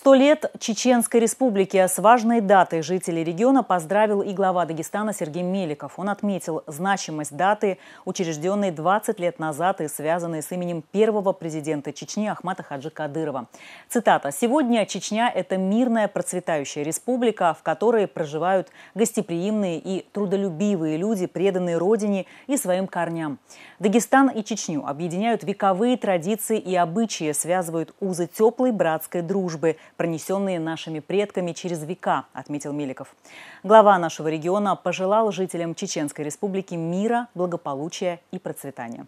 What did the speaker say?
Сто лет Чеченской республики. С важной датой жителей региона поздравил и глава Дагестана Сергей Меликов. Он отметил значимость даты, учрежденной 20 лет назад и связанной с именем первого президента Чечни Ахмата Хаджи Кадырова. Цитата. «Сегодня Чечня – это мирная процветающая республика, в которой проживают гостеприимные и трудолюбивые люди, преданные родине и своим корням. Дагестан и Чечню объединяют вековые традиции и обычаи, связывают узы теплой братской дружбы – пронесенные нашими предками через века, отметил Меликов. Глава нашего региона пожелал жителям Чеченской республики мира, благополучия и процветания.